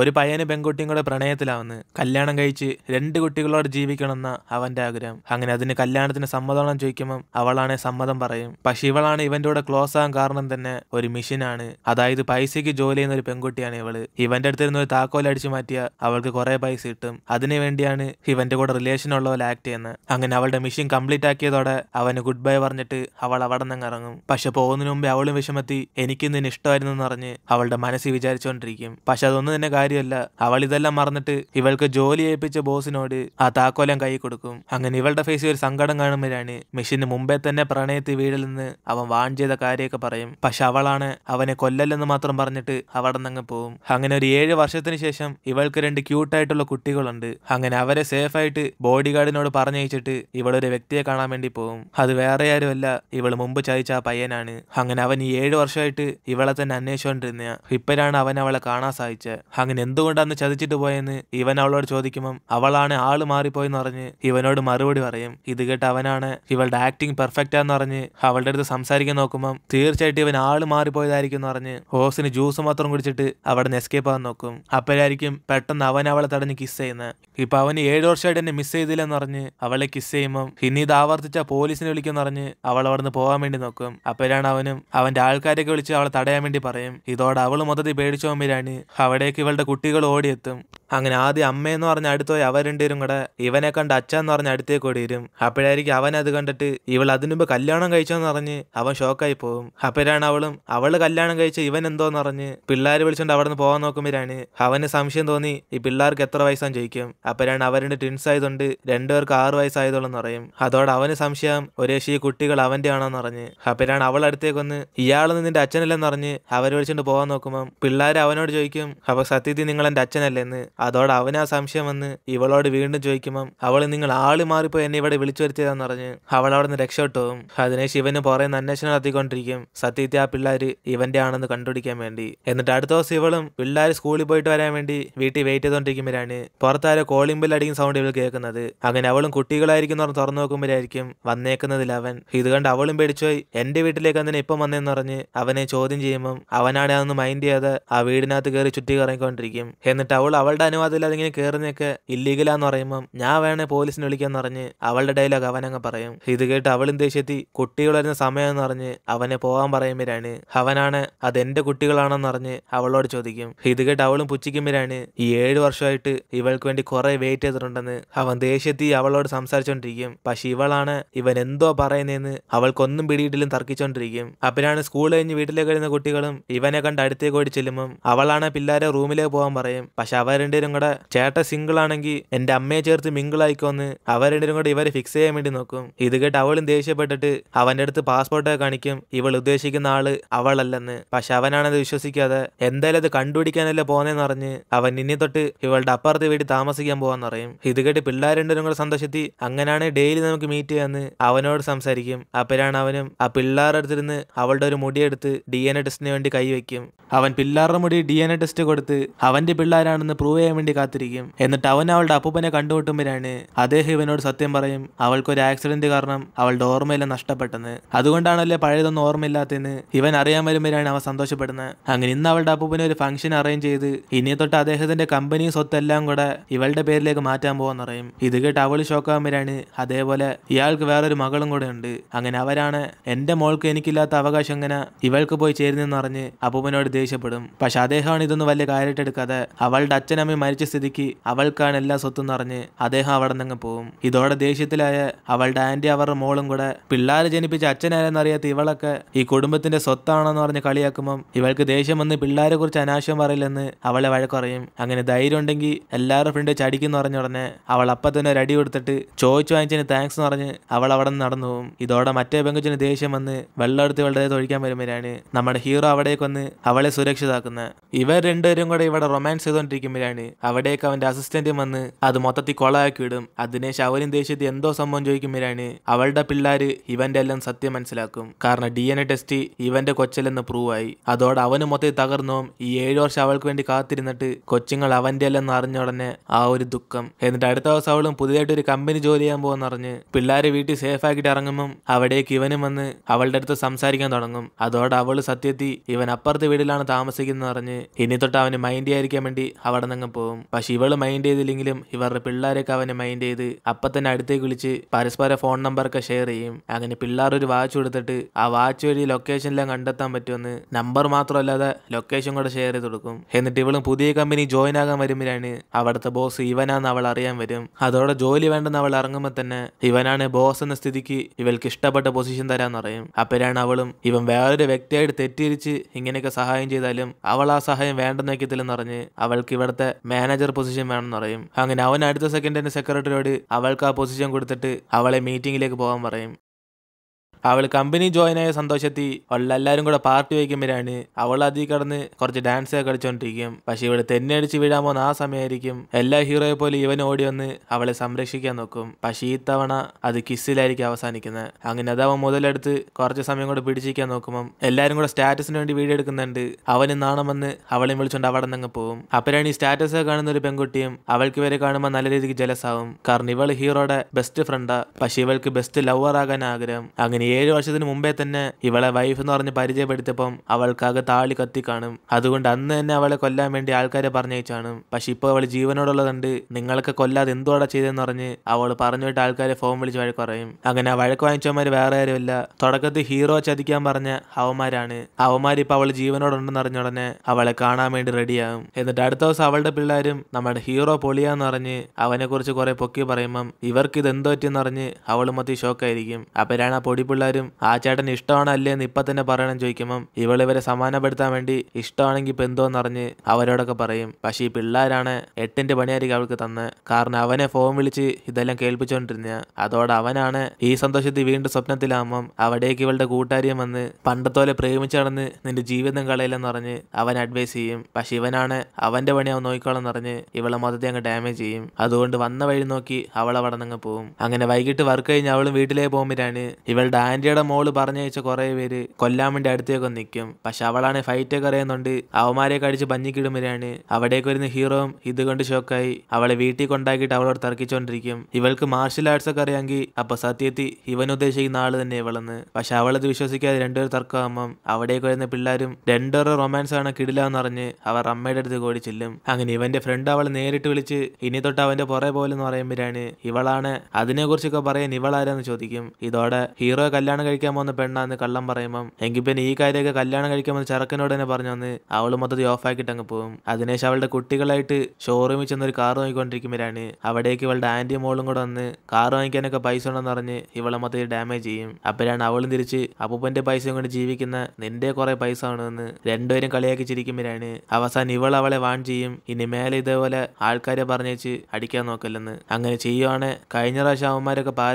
ഒരു പയ്യന് പെൺകുട്ടിയും കൂടെ പ്രണയത്തിലാവുന്നു കല്യാണം കഴിച്ച് രണ്ട് കുട്ടികളോട് ജീവിക്കണമെന്ന അവന്റെ ആഗ്രഹം അങ്ങനെ അതിന് കല്യാണത്തിന് സമ്മതം ചോദിക്കുമ്പം അവളാണ് സമ്മതം പറയും പക്ഷെ ഇവളാണ് ഇവന്റെ കൂടെ ക്ലോസ് ആകാൻ കാരണം തന്നെ ഒരു മിഷീനാണ് അതായത് പൈസയ്ക്ക് ജോലി ചെയ്യുന്ന ഒരു പെൺകുട്ടിയാണ് ഇവള് ഇവന്റെ അടുത്തിരുന്ന് ഒരു താക്കോൽ അടിച്ചു മാറ്റിയ അവൾക്ക് കുറെ പൈസ കിട്ടും അതിനു വേണ്ടിയാണ് ഇവന്റെ കൂടെ റിലേഷൻ ഉള്ളവൾ ആക്ട് ചെയ്യുന്നത് അങ്ങനെ അവളുടെ മിഷൻ കംപ്ലീറ്റ് ആക്കിയതോടെ അവന് ഗുഡ് ബൈ പറഞ്ഞിട്ട് അവൾ അവിടെ നിന്ന് ഇറങ്ങും പക്ഷെ പോകുന്നതിന് മുമ്പേ അവളും വിഷമത്തി എനിക്ക് നിന്നെ ഇഷ്ടമായിരുന്നു എന്ന് പറഞ്ഞ് അവളുടെ മനസ്സിൽ വിചാരിച്ചുകൊണ്ടിരിക്കും പക്ഷെ അതൊന്നും തന്നെ കാര്യമല്ല അവൾ ഇതെല്ലാം മറന്നിട്ട് ഇവൾക്ക് ജോലി ഏൽപ്പിച്ച ബോസിനോട് ആ താക്കോലം കൈ കൊടുക്കും അങ്ങനെ ഇവളുടെ ഫേസിൽ ഒരു സങ്കടം കാണുമ്പോഴാണ് മെഷീന് മുമ്പേ തന്നെ പ്രണയത്തിൽ വീടിൽ നിന്ന് അവൻ വാൺ ചെയ്ത കാര്യമൊക്കെ പറയും പക്ഷെ അവളാണ് അവനെ കൊല്ലല്ലെന്ന് മാത്രം പറഞ്ഞിട്ട് അവിടെ നിന്ന് പോവും അങ്ങനെ ഒരു ഏഴ് വർഷത്തിന് ശേഷം ഇവൾക്ക് രണ്ട് ക്യൂട്ടായിട്ടുള്ള കുട്ടികളുണ്ട് അങ്ങനെ അവരെ സേഫായിട്ട് ബോഡി ഗാർഡിനോട് പറഞ്ഞയച്ചിട്ട് ഇവളൊരു വ്യക്തിയെ കാണാൻ വേണ്ടി പോകും അത് വേറെ ആരുമല്ല ഇവൾ മുമ്പ് ചതിച്ച ആ പയ്യനാണ് അങ്ങനെ അവൻ ഈ ഏഴ് വർഷമായിട്ട് ഇവളെ തന്നെ അന്വേഷിച്ചോണ്ടിരുന്ന ഇപ്പോഴാണ് അവൻ അവളെ കാണാൻ സാധിച്ചത് അങ്ങനെ പിന്നെ എന്തുകൊണ്ടാന്ന് ചതിച്ചിട്ട് പോയെന്ന് ഇവൻ അവളോട് ചോദിക്കുമ്പം അവളാണ് ആള് മാറിപ്പോയെന്ന് പറഞ്ഞ് ഇവനോട് മറുപടി പറയും ഇത് കേട്ട് അവനാണ് ഇവളുടെ ആക്ടിങ് പെർഫെക്റ്റ് ആന്ന് പറഞ്ഞ് അവളുടെ അടുത്ത് സംസാരിക്കാൻ നോക്കുമ്പം തീർച്ചയായിട്ടും ഇവൻ ആള് മാറിപ്പോയതായിരിക്കും എന്ന് പറഞ്ഞ് ഹോസിന് ജ്യൂസ് മാത്രം കുടിച്ചിട്ട് അവിടെ നിന്ന് എസ്കേപ്പ് ആകാൻ നോക്കും അപ്പോഴായിരിക്കും പെട്ടെന്ന് അവൻ അവളെ തടഞ്ഞ് കിസ് ചെയ്യുന്നത് ഇപ്പൊ അവന് ഏഴ് വർഷമായിട്ട് എന്നെ മിസ് ചെയ്തില്ലെന്ന് പറഞ്ഞ് അവളെ കിസ് ചെയ്യുമ്പം ഇനി ഇത് ആവർത്തിച്ച പോലീസിനെ വിളിക്കുമെന്ന് പറഞ്ഞ് അവൾ അവിടെ നിന്ന് പോകാൻ വേണ്ടി നോക്കും അപ്പോഴാണ് അവനും അവന്റെ ആൾക്കാരൊക്കെ വിളിച്ച് അവളെ തടയാൻ വേണ്ടി പറയും ഇതോടെ അവൾ മൊത്തത്തിൽ പേടിച്ചോമ്പിലാണ് അവിടേക്ക് ഇവളുടെ കുട്ടികൾ ഓടിയെത്തും അങ്ങനെ ആദ്യം അമ്മയെന്ന് പറഞ്ഞ അടുത്ത് പോയി അവർ കൂടെ ഇവനെ കണ്ട് അച്ഛന്ന് പറഞ്ഞ അടുത്തേക്ക് ഓടിയിരും അപ്പോഴായിരിക്കും അവൻ അത് കണ്ടിട്ട് ഇവൾ അതിനുമ്പ് കല്യാണം കഴിച്ചോന്ന് പറഞ്ഞ് അവൻ ഷോക്കായി പോകും അപ്പോഴാണ് അവളും അവള് കല്യാണം കഴിച്ച ഇവൻ എന്തോന്ന് പറഞ്ഞ് പിള്ളേർ വിളിച്ചോണ്ട് അവിടെ നിന്ന് പോകാൻ നോക്കുമ്പോഴാണ് അവന് സംശയം തോന്നി ഈ പിള്ളേർക്ക് എത്ര വയസ്സാന്ന് ചോദിക്കും അപ്പോഴാണ് അവരുടെ ട്വിൻസ് ആയതുകൊണ്ട് രണ്ടുപേർക്ക് ആറ് വയസ്സായതോളെന്ന് പറയും അതോടെ അവന് സംശയം ഒരേ ഈ കുട്ടികൾ അവന്റെ ആണോന്ന് പറഞ്ഞ് അപ്പോഴാണ് അവൾ അടുത്തേക്ക് വന്ന് ഇയാൾ നിന്റെ അച്ഛനല്ലെന്ന് പറഞ്ഞ് അവരെ വിളിച്ചോണ്ട് പോകാൻ നോക്കുമ്പോൾ പിള്ളേർ അവനോട് ചോദിക്കും അപ്പൊ സത്യം സത്യത്തിൽ നിങ്ങൾ എൻ്റെ അച്ഛനല്ലേ എന്ന് അതോടെ അവനാ സംശയം വന്ന് ഇവളോട് വീണ്ടും ചോദിക്കുമ്പം അവൾ നിങ്ങൾ ആള് മാറിപ്പോ എന്നെ ഇവിടെ വിളിച്ചു വരുത്തിയതാന്ന് പറഞ്ഞ് അവൾ അവിടെ നിന്ന് രക്ഷപ്പെട്ടുപോകും അതിനെ ശിവന് പുറകെ അന്വേഷണം നടത്തിക്കൊണ്ടിരിക്കും സത്യത്തെ ആ പിള്ളേര് ഇവന്റെ ആണെന്ന് കണ്ടുപിടിക്കാൻ വേണ്ടി എന്നിട്ട് അടുത്ത ദിവസം ഇവളും പിള്ളേർ സ്കൂളിൽ പോയിട്ട് വരാൻ വേണ്ടി വീട്ടിൽ വെയിറ്റ് ചെയ്തോണ്ടിരിക്കുമ്പോഴാണ് പുറത്താരെ കോളിംഗ് ബെൽ അടിക്കുന്ന സൗണ്ട് ഇവൾ കേൾക്കുന്നത് അങ്ങനെ അവളും കുട്ടികളായിരിക്കും പറഞ്ഞ് തുറന്നു നോക്കുമ്പോഴായിരിക്കും വന്നേക്കുന്നതിൽ അവൻ ഇത് കണ്ട് അവളും പേടിച്ചോയി എന്റെ വീട്ടിലേക്ക് അങ്ങനെ ഇപ്പം വന്നെന്ന് പറഞ്ഞ് അവനെ ചോദ്യം ചെയ്യുമ്പം അവനാണ് അതൊന്ന് മൈൻഡ് ചെയ്യാതെ ആ വീടിനകത്ത് കയറി ചുറ്റി കറങ്ങിക്കൊണ്ട് ചെയ്തുകൊണ്ടിരിക്കും എന്നിട്ട് അവൾ അവളുടെ അനുവാദത്തിൽ അതിങ്ങനെ കയറുന്നൊക്കെ ഇല്ലീഗലാന്ന് പറയുമ്പോൾ ഞാൻ വേണേ പോലീസിനെ വിളിക്കാന്ന് പറഞ്ഞ് അവളുടെ ഡയലോഗ് അവനങ്ങ് പറയും ഇത് കേട്ട് അവൾ ദേശത്തി കുട്ടികൾ വരുന്ന സമയമെന്ന് പറഞ്ഞ് അവനെ പോകാൻ പറയുമ്പോഴാണ് അവനാണ് അതെന്റെ കുട്ടികളാണെന്ന് പറഞ്ഞ് അവളോട് ചോദിക്കും ഇത് കേട്ട് അവളും പുച്ഛിക്കുമ്പോഴാണ് ഈ ഏഴു വർഷമായിട്ട് ഇവൾക്ക് വേണ്ടി കുറെ വെയിറ്റ് ചെയ്തിട്ടുണ്ടെന്ന് അവൻ ദേഷ്യത്തി അവളോട് സംസാരിച്ചോണ്ടിരിക്കും പക്ഷെ ഇവളാണ് ഇവൻ എന്തോ പറയുന്നതെന്ന് അവൾക്കൊന്നും പിടിയിട്ടിലും തർക്കിച്ചോണ്ടിരിക്കും അപ്പോഴാണ് സ്കൂൾ കഴിഞ്ഞ് വീട്ടിലേക്ക് വരുന്ന കുട്ടികളും ഇവനെ കണ്ട് അടുത്തേക്ക് ഓടി ചെല്ലുമ്പം അവളാണ് പിള്ളേരെ റൂമിലെ പോകാൻ പറയും പക്ഷെ അവർ രണ്ടുപേരും കൂടെ ചേട്ട സിംഗിൾ ആണെങ്കിൽ എന്റെ അമ്മയെ ചേർത്ത് മിംഗിൾ ആയിക്കോന്ന് അവർ രണ്ടുപേരും കൂടെ ഇവരെ ഫിക്സ് ചെയ്യാൻ വേണ്ടി നോക്കും ഇത് കേട്ട് അവളും ദേഷ്യപ്പെട്ടിട്ട് അവന്റെ അടുത്ത് പാസ്പോർട്ടൊക്കെ കാണിക്കും ഇവൾ ഉദ്ദേശിക്കുന്ന ആള് അവളല്ലെന്ന് പക്ഷെ അവനാണത് വിശ്വസിക്കാതെ എന്തായാലും അത് കണ്ടുപിടിക്കാനല്ലേ പോന്നേന്ന് പറഞ്ഞ് അവൻ ഇനി തൊട്ട് ഇവളുടെ അപ്പുറത്തെ വീട്ടിൽ താമസിക്കാൻ പോകാന്ന് പറയും ഇത് കേട്ട് പിള്ളേർ രണ്ടുപേരും കൂടെ സന്തോഷത്തി അങ്ങനെയാണ് ഡെയിലി നമുക്ക് മീറ്റ് ചെയ്യാന്ന് അവനോട് സംസാരിക്കും അപ്പോഴാണ് അവനും ആ പിള്ളേരുടെ അടുത്തിരുന്ന് അവളുടെ ഒരു മുടിയെടുത്ത് ഡി എൻ എ ടെസ്റ്റിന് വേണ്ടി കൈവയ്ക്കും അവൻ പിള്ളേരുടെ മുടി ഡി എൻ എ ടെസ്റ്റ് കൊടുത്ത് അവന്റെ പിള്ളേരാണെന്ന് പ്രൂവ് ചെയ്യാൻ വേണ്ടി കാത്തിരിക്കും എന്നിട്ട് അവൻ അവളുടെ അപ്പൂപ്പനെ കണ്ടുമുട്ടുമ്പോഴാണ് അദ്ദേഹം ഇവനോട് സത്യം പറയും അവൾക്കൊരു ആക്സിഡന്റ് കാരണം അവളുടെ ഓർമ്മയെല്ലാം നഷ്ടപ്പെട്ടെന്ന് അതുകൊണ്ടാണല്ലേ പഴയതൊന്നും ഓർമ്മയില്ലാത്തെന്ന് ഇവൻ അറിയാൻ വരുമ്പോഴാണ് അവൻ സന്തോഷപ്പെടുന്നത് അങ്ങനെ ഇന്ന് അവളുടെ അപ്പൂപ്പനെ ഒരു ഫംഗ്ഷൻ അറേഞ്ച് ചെയ്ത് ഇനി തൊട്ട് അദ്ദേഹത്തിന്റെ കമ്പനിയും സ്വത്തെല്ലാം കൂടെ ഇവളുടെ പേരിലേക്ക് മാറ്റാൻ പോകാൻ പറയും ഇത് കേട്ട് അവള് ഷോക്കാകുമ്പോഴാണ് അതേപോലെ ഇയാൾക്ക് വേറൊരു മകളും കൂടെ ഉണ്ട് അങ്ങനെ അവരാണ് എന്റെ മോൾക്ക് എനിക്കില്ലാത്ത അവകാശം ഇങ്ങനെ ഇവൾക്ക് പോയി ചേരുന്നെന്ന് അറിഞ്ഞ് അപ്പൂപ്പനോട് ദേഷ്യപ്പെടും പക്ഷെ അദ്ദേഹമാണ് ഇതൊന്നും വലിയ കാര്യമായിട്ട് എടുക്കാതെ അവളുടെ അച്ഛനമ്മ മരിച്ച സ്ഥിതിക്ക് അവൾക്കാണ് എല്ലാ സ്വത്തും നിറഞ്ഞ് അദ്ദേഹം അവിടെ നിന്ന് പോവും ഇതോടെ ദേഷ്യത്തിലായ അവളുടെ ആന്റി അവരുടെ മോളും കൂടെ പിള്ളേരെ ജനിപ്പിച്ച അച്ഛനാരെന്നറിയാത്ത ഇവളൊക്കെ ഈ കുടുംബത്തിന്റെ സ്വത്താണെന്ന് പറഞ്ഞ് കളിയാക്കുമ്പം ഇവൾക്ക് ദേഷ്യം വന്ന് പിള്ളേരെ കുറിച്ച് അനാശം പറയില്ലെന്ന് അവളെ വഴക്കറിയും അങ്ങനെ ധൈര്യം ഉണ്ടെങ്കിൽ എല്ലാവരും ഫ്രണ്ട് ചടിക്കുന്നു പറഞ്ഞ ഉടനെ അവൾ അപ്പ തന്നെ ഒരു അടി കൊടുത്തിട്ട് ചോദിച്ചു വാങ്ങിച്ചതിന് താങ്ക്സ് എന്ന് പറഞ്ഞ് അവൾ അവിടെ നിന്ന് നടന്നു പോകും ഇതോടെ മറ്റേ പെങ്കുച്ചിന് ദേഷ്യം വന്ന് വെള്ളം എടുത്ത് ഇവളുടെ തൊഴിക്കാൻ വരുമ്പോഴാണ് നമ്മുടെ ഹീറോ അവിടേക്ക് വന്ന് അവളെ സുരക്ഷിതാക്കുന്നത് ഇവർ രണ്ടുപേരും കൂടെ അവിടെ റൊമാൻസ് ചെയ്തോണ്ടിരിക്കുമ്പോഴാണ് അവിടേക്ക് അവന്റെ അസിസ്റ്റന്റ് വന്ന് അത് മൊത്തത്തിൽ കൊളയാക്കി ഇടും അതിനെ ശവരിൻ ദേഷ്യത്തിൽ എന്തോ സംഭവം ചോദിക്കുമ്പോഴാണ് അവളുടെ പിള്ളേര് ഇവന്റെ എല്ലാം സത്യം മനസ്സിലാക്കും കാരണം ഡി എൻ എ ടെസ്റ്റ് ഇവന്റെ കൊച്ചിലെന്ന് പ്രൂവ് ആയി അതോടെ അവന് മൊത്തത്തിൽ തകർന്നോം ഈ ഏഴു വർഷം അവൾക്ക് വേണ്ടി കാത്തിരുന്നിട്ട് കൊച്ചുങ്ങൾ അവന്റെ അല്ലെന്ന് അറിഞ്ഞ ഉടനെ ആ ഒരു ദുഃഖം എന്നിട്ട് അടുത്ത ദിവസം അവളും പുതിയതായിട്ട് ഒരു കമ്പനി ജോലി ചെയ്യാൻ പോകുന്ന അറിഞ്ഞ് പിള്ളേരെ വീട്ടിൽ സേഫ് ആക്കിയിട്ട് ഇറങ്ങുമ്പം അവിടേക്ക് ഇവനും വന്ന് അവളുടെ അടുത്ത് സംസാരിക്കാൻ തുടങ്ങും അതോടെ അവള് സത്യത്തി ഇവൻ അപ്പുറത്തെ വീട്ടിലാണ് താമസിക്കുന്നത് അറിഞ്ഞ് ഇനി തൊട്ട് അവന് മൈൻഡ് മൈൻഡ് ചെയ്യാതിരിക്കാൻ വേണ്ടി അവിടെ നിന്നും പോകും പക്ഷെ ഇവള് മൈൻഡ് ചെയ്തില്ലെങ്കിലും ഇവരുടെ പിള്ളേരൊക്കെ അവനെ മൈൻഡ് ചെയ്ത് അപ്പൊ തന്നെ അടുത്തേക്ക് വിളിച്ച് പരസ്പര ഫോൺ നമ്പർ ഒക്കെ ഷെയർ ചെയ്യും അങ്ങനെ പിള്ളേർ ഒരു വാച്ച് കൊടുത്തിട്ട് ആ വാച്ച് വഴി ലൊക്കേഷനെല്ലാം കണ്ടെത്താൻ പറ്റുമെന്ന് നമ്പർ മാത്രമല്ലാതെ ലൊക്കേഷൻ കൂടെ ഷെയർ ചെയ്ത് കൊടുക്കും എന്നിട്ട് ഇവളും പുതിയ കമ്പനി ജോയിൻ ആകാൻ വരുമ്പോഴാണ് അവിടുത്തെ ബോസ് ഇവനാന്ന് അവൾ അറിയാൻ വരും അതോടെ ജോലി വേണ്ടെന്ന് അവൾ ഇറങ്ങുമ്പോൾ തന്നെ ഇവനാണ് ബോസ് എന്ന സ്ഥിതിക്ക് ഇവൾക്ക് ഇഷ്ടപ്പെട്ട പൊസിഷൻ തരാന്ന് പറയും അപ്പോഴാണ് അവളും ഇവൻ വേറൊരു വ്യക്തിയായിട്ട് തെറ്റിരിച്ച് ഇങ്ങനെയൊക്കെ സഹായം ചെയ്താലും അവൾ ആ സഹായം വേണ്ടെന്ന് വയ്ക്കത്തില്ലെന്ന് പറഞ്ഞ് അവൾക്ക് ഇവിടുത്തെ മാനേജർ പൊസിഷൻ വേണമെന്ന് പറയും അങ്ങനെ അവൻ അടുത്ത സെക്കൻഡ് തന്നെ സെക്രട്ടറിയോട് അവൾക്ക് ആ പൊസിഷൻ കൊടുത്തിട്ട് അവളെ മീറ്റിംഗിലേക്ക് പോകാൻ പറയും അവൾ കമ്പനി ജോയിൻ ആയ സന്തോഷത്തിൽ എല്ലാവരും കൂടെ പാർട്ടി വയ്ക്കുമ്പോഴാണ് അവൾ അതിൽ കടന്ന് കുറച്ച് ഡാൻസ് ഒക്കെ കളിച്ചോണ്ടിരിക്കും പക്ഷെ ഇവള് തന്നെ അടിച്ച് വീഴാൻ പോകുന്ന ആ സമയമായിരിക്കും എല്ലാ ഹീറോയെ പോലെ ഇവൻ ഓടി വന്ന് അവളെ സംരക്ഷിക്കാൻ നോക്കും പക്ഷെ ഈ തവണ അത് കിസ്സിലായിരിക്കും അവസാനിക്കുന്നത് അങ്ങനെ അവൻ മുതലെടുത്ത് കുറച്ച് സമയം കൂടെ പിടിച്ചിരിക്കാൻ നോക്കുമ്പോൾ എല്ലാവരും കൂടെ സ്റ്റാറ്റസിന് വേണ്ടി വീഡിയോ എടുക്കുന്നുണ്ട് അവന് നാണമെന്ന് അവളെയും വിളിച്ചോണ്ട് അവിടെ നിന്ന് പോകും അപ്പോഴാണ് ഈ സ്റ്റാറ്റസ് കാണുന്ന ഒരു പെൺകുട്ടിയും അവൾക്ക് വരെ കാണുമ്പോൾ നല്ല രീതിക്ക് ജലസാവും കാരണം ഇവൾ ഹീറോയുടെ ബെസ്റ്റ് ഫ്രണ്ടാ പക്ഷെ ഇവൾക്ക് ബെസ്റ്റ് ലവർ ആകാൻ ആഗ്രഹം അങ്ങനെ ഏഴു വർഷത്തിന് മുമ്പേ തന്നെ ഇവളെ വൈഫ് എന്ന് പറഞ്ഞ് പരിചയപ്പെടുത്തിയപ്പം അവൾക്കാകെ താളി കത്തി കാണും അതുകൊണ്ട് അന്ന് തന്നെ അവളെ കൊല്ലാൻ വേണ്ടി ആൾക്കാരെ പറഞ്ഞയച്ചാണ് പക്ഷെ ഇപ്പോൾ അവൾ ജീവനോടുള്ളതുണ്ട് നിങ്ങളൊക്കെ കൊല്ലാതെ എന്തുവാടാ ചെയ്തെന്ന് പറഞ്ഞ് അവൾ പറഞ്ഞുവിട്ട് ആൾക്കാരെ ഫോൺ വിളിച്ച് വഴക്ക് പറയും അങ്ങനെ ആ വഴക്ക് വാങ്ങിച്ചവന്മാർ വേറെ ആരുമില്ല തുടക്കത്തിൽ ഹീറോ ചതിക്കാൻ പറഞ്ഞ അവന്മാരാണ് അവന്മാരിപ്പോൾ അവൾ ജീവനോടുണ്ടെന്ന് അറിഞ്ഞ ഉടനെ അവളെ കാണാൻ വേണ്ടി റെഡിയാകും എന്നിട്ട് അടുത്ത ദിവസം അവളുടെ പിള്ളേരും നമ്മുടെ ഹീറോ പൊളിയാന്ന് പറഞ്ഞ് അവനെക്കുറിച്ച് കുറെ പൊക്കി പറയുമ്പം ഇവർക്ക് ഇത് എന്തോ പറ്റിയെന്ന് പറഞ്ഞ് അവൾ മൊത്തം ഷോക്കായിരിക്കും അപ്പോഴാണ് ആ പൊടി പിള്ളേരും ആ ചേട്ടൻ ഇഷ്ടമാണ് അല്ലേന്ന് ഇപ്പൊ തന്നെ പറയണം ചോദിക്കുമ്പം ഇവളിവരെ സമാനപ്പെടുത്താൻ വേണ്ടി ഇഷ്ടമാണെങ്കിൽ ഇപ്പം എന്തോന്നറിഞ്ഞ് അവരോടൊക്കെ പറയും പക്ഷേ ഈ പിള്ളേരാണ് എട്ടിന്റെ പണിയായിരിക്കും അവൾക്ക് തന്നെ കാരണം അവനെ ഫോൺ വിളിച്ച് ഇതെല്ലാം കേൾപ്പിച്ചോണ്ടിരുന്ന അതോടെ അവനാണ് ഈ സന്തോഷത്തിൽ വീണ്ടും സ്വപ്നത്തിലാകുമ്പം അവിടേക്ക് ഇവളുടെ കൂട്ടുകാരിയും വന്ന് പണ്ടത്തോലെ പ്രേമിച്ചു നടന്ന് നിന്റെ ജീവിതം കളയില്ലെന്ന് പറഞ്ഞ് അവൻ അഡ്വൈസ് ചെയ്യും പക്ഷെ ഇവനാണ് അവന്റെ പണി അവൻ നോക്കിക്കോളെന്ന് പറഞ്ഞ് ഇവളെ മൊത്തത്തെ അങ്ങ് ഡാമേജ് ചെയ്യും അതുകൊണ്ട് വന്ന വഴി നോക്കി അവളെ വടന്നങ്ങ് പോവും അങ്ങനെ വൈകിട്ട് വർക്ക് കഴിഞ്ഞ് അവളും വീട്ടിലേക്ക് പോകുമ്പോഴാണ് ഇവളുടെ ആന്റിയുടെ മോള് വെച്ച കുറെ പേര് കൊല്ലാമിന്റെ വേണ്ടി അടുത്തേക്ക് നിൽക്കും പക്ഷെ അവളാണ് ഫൈറ്റൊക്കെ അറിയുന്നുണ്ട് അവന്മാരെയൊക്കെ അടിച്ച് പഞ്ഞിക്കിടും അവിടേക്ക് വരുന്ന ഹീറോയും ഇത് കൊണ്ട് ഷോക്കായി അവളെ വീട്ടിൽ കൊണ്ടാക്കിയിട്ട് അവളോട് തർക്കിച്ചോണ്ടിരിക്കും ഇവൾക്ക് മാർഷൽ ആർട്സ് ഒക്കെ അറിയാമെങ്കിൽ അപ്പൊ സത്യത്തി ഇവൻ ഉദ്ദേശിക്കുന്ന ആള് തന്നെ ഇവളെന്ന് പക്ഷെ അവളത് വിശ്വസിക്കാതെ രണ്ടുപേർ തർക്കമാകുമ്പം അവിടേക്ക് വരുന്ന പിള്ളേരും രണ്ടോരോ റൊമാൻസ് ആണ് കിടിലാന്ന് പറഞ്ഞ് അവർ അമ്മയുടെ അടുത്ത് കൂടി ചെല്ലും അങ്ങനെ ഇവന്റെ ഫ്രണ്ട് അവളെ നേരിട്ട് വിളിച്ച് ഇനി തൊട്ട് അവന്റെ പുറേ പോലെന്ന് പറയുമ്പോഴാണ് ഇവളാണ് അതിനെക്കുറിച്ചൊക്കെ പറയാൻ ഇവളാരെന്ന് ചോദിക്കും ഇതോടെ ഹീറോ കല്യാണം കഴിക്കാൻ പോകുന്ന പെണ്ണാന്ന് കള്ളം പറയുമ്പം എങ്കിൽ പിന്നെ ഈ കാര്യമൊക്കെ കല്യാണം കഴിക്കാൻ പോകുന്ന ചെറുക്കനോട് തന്നെ പറഞ്ഞു വന്ന് അവള് മൊത്തത്തിൽ ആക്കിയിട്ട് അങ്ങ് പോകും അതിനുശേഷം അവളുടെ കുട്ടികളായിട്ട് ഷോറൂമിൽ ചെന്ന് ഒരു കാർ വാങ്ങിക്കൊണ്ടിരിക്കുമ്പോഴാണ് അവിടേക്ക് ഇവളുടെ ആന്റിയും മോളും കൂടെ വന്ന് കാർ വാങ്ങിക്കാനൊക്കെ പൈസ ഉണ്ടെന്ന് പറഞ്ഞ് ഇവളെ മൊത്തത്തിൽ ഡാമേജ് ചെയ്യും അപ്പോഴാണ് അവളും തിരിച്ച് അപ്പൂപ്പന്റെ പൈസയും കൊണ്ട് ജീവിക്കുന്ന നിന്റെ കുറെ പൈസ ആണെന്ന് രണ്ടുപേരും കളിയാക്കി ചിരിക്കുമ്പോഴാണ് അവസാനം ഇവൾ അവളെ വാൺ ചെയ്യും ഇനി മേലെ ഇതേപോലെ ആൾക്കാരെ പറഞ്ഞേച്ച് അടിക്കാൻ നോക്കല്ലെന്ന് അങ്ങനെ ചെയ്യുവാണ് കഴിഞ്ഞ പ്രാവശ്യം അവന്മാരൊക്കെ പാര